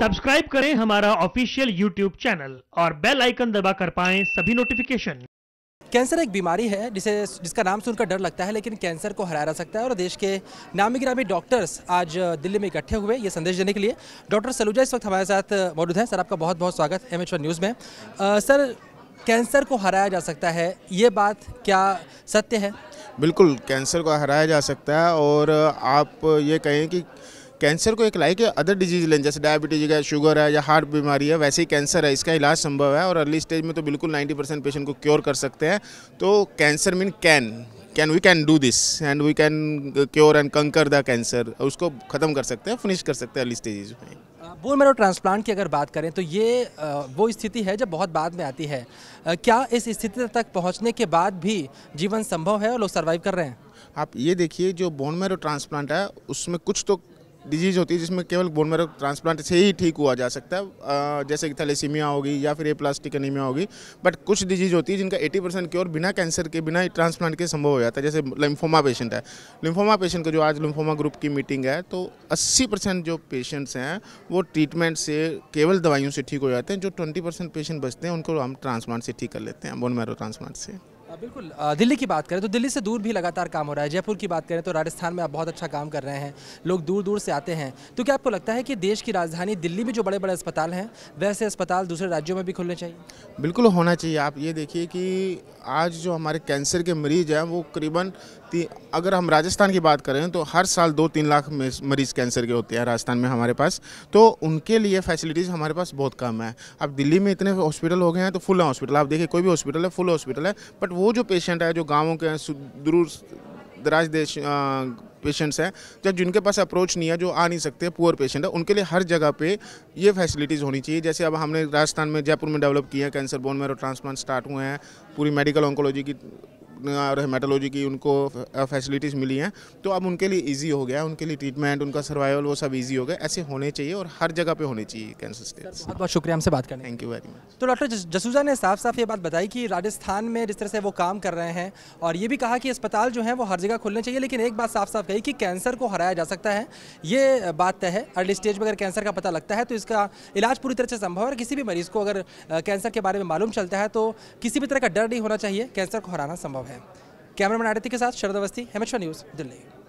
subscribe करें हमारा official YouTube channel और बेल आइकन दबा कर पाए सभी नोटिफिकेशन कैंसर एक बीमारी है जिसे जिसका नाम सुनकर डर लगता है लेकिन कैंसर को हराया जा सकता है और देश के नामी गिरामी डॉक्टर्स आज दिल्ली में इकट्ठे हुए ये संदेश देने के लिए डॉक्टर सलूजा इस वक्त हमारे साथ मौजूद हैं सर आपका बहुत बहुत स्वागत एम एच न्यूज़ में आ, सर कैंसर को हराया जा सकता है ये बात क्या सत्य है बिल्कुल कैंसर को हराया जा सकता है और आप ये कहें कि कैंसर को एक लाइक अदर डिजीज लें जैसे डायबिटीज है शुगर है या हार्ट बीमारी है वैसे ही कैंसर है इसका इलाज संभव है और अर्ली स्टेज में तो बिल्कुल 90 परसेंट पेशेंट को क्योर कर सकते हैं तो cancer mean can can we can do this and we can cure and conquer the cancer उसको ख़त्म कर सकते हैं फिनिश कर सकते हैं अर्ली स्टेज में बोन मेरो ट्रांसप्लांट की अगर बात करें तो ये वो स्थिति है जब बहुत बाद में आती है क्या इस स्थिति तक पहुंचने के बाद भी जीवन संभव है और लोग सर्वाइव कर रहे हैं आप ये देखिए जो बोन मेरो ट्रांसप्लांट है उसमें कुछ तो डिजीज़ होती है जिसमें केवल बोन मेरो ट्रांसप्लांट से ही ठीक हुआ जा सकता है जैसे कि थैलेसीमिया होगी या फिर ए प्लास्टिक एनीमिया होगी बट कुछ डिजीज़ होती है जिनका 80 परसेंट क्योर बिना कैंसर के बिना ट्रांसप्लांट के संभव हो जाता है जैसे लिम्फोमा पेशेंट है लिम्फोमा पेशेंट का जो आज लिम्फोमा ग्रुप की मीटिंग है तो अस्सी जो पेशेंट्स हैं वो ट्रीटमेंट से केवल दवाइयों से ठीक हो जाते हैं जो ट्वेंटी पेशेंट बचते हैं उनको हम ट्रांसप्लांट से ठीक कर लेते हैं बोन मेरो ट्रांसप्लांट से बिल्कुल दिल्ली की बात करें तो दिल्ली से दूर भी लगातार काम हो रहा है जयपुर की बात करें तो राजस्थान में आप बहुत अच्छा काम कर रहे हैं लोग दूर दूर से आते हैं तो क्या आपको लगता है कि देश की राजधानी दिल्ली में जो बड़े बड़े अस्पताल हैं वैसे अस्पताल दूसरे राज्यों में भी खुलने चाहिए बिल्कुल होना चाहिए आप ये देखिए कि आज जो हमारे कैंसर के मरीज हैं वो करीबन अगर हम राजस्थान की बात करें तो हर साल दो तीन लाख मरीज़ कैंसर के होते हैं राजस्थान में हमारे पास तो उनके लिए फैसिलिटीज़ हमारे पास बहुत कम है अब दिल्ली में इतने हॉस्पिटल हो गए हैं तो फुल हॉस्पिटल आप देखिए कोई भी हॉस्पिटल है फुल हॉस्पिटल है बट वो जो पेशेंट है जो गाँवों के हैं दूर दराज देश पेशेंट्स हैं जब जिनके पास अप्रोच नहीं है जो आ नहीं सकते पुअर पेशेंट है उनके लिए हर जगह पे ये फैसिलिटीज़ होनी चाहिए जैसे अब हमने राजस्थान में जयपुर में डेवलप किया है cancer bone marrow transplant start हुए हैं पूरी मेडिकल ऑन्कोलॉजी की और हेमाटोलॉजी की उनको फैसिलिटीज़ मिली हैं तो अब उनके लिए ईजी हो गया उनके लिए ट्रीटमेंट उनका सर्वाइवल वो सब ईजी हो गया ऐसे होने चाहिए और हर जगह पर होने चाहिए कैंसर स्टेट बहुत बहुत शुक्रिया हमसे बात करें थैंक यू वेरी मच तो डॉक्टर जसूजा ने साफ साफ ये बात बताई कि राजस्थान में जिस तरह से वो काम कर रहे हैं और ये भी कहा कि अस्पताल जो है वो हर जगह खुलने चाहिए लेकिन एक बात साफ साफ कही कि कैंसर को हराया जा सकता है ये बात तय है अर्ली स्टेज में अगर कैंसर का पता लगता है तो इसका इलाज पूरी तरह से संभव है किसी भी मरीज़ को अगर कैंसर के बारे में मालूम चलता है तो किसी भी तरह का डर नहीं होना चाहिए कैंसर को हराना संभव है है कैमरामैन आदित्य के साथ शरद अवस्थी हेमेश्वर न्यूज़ दिल्ली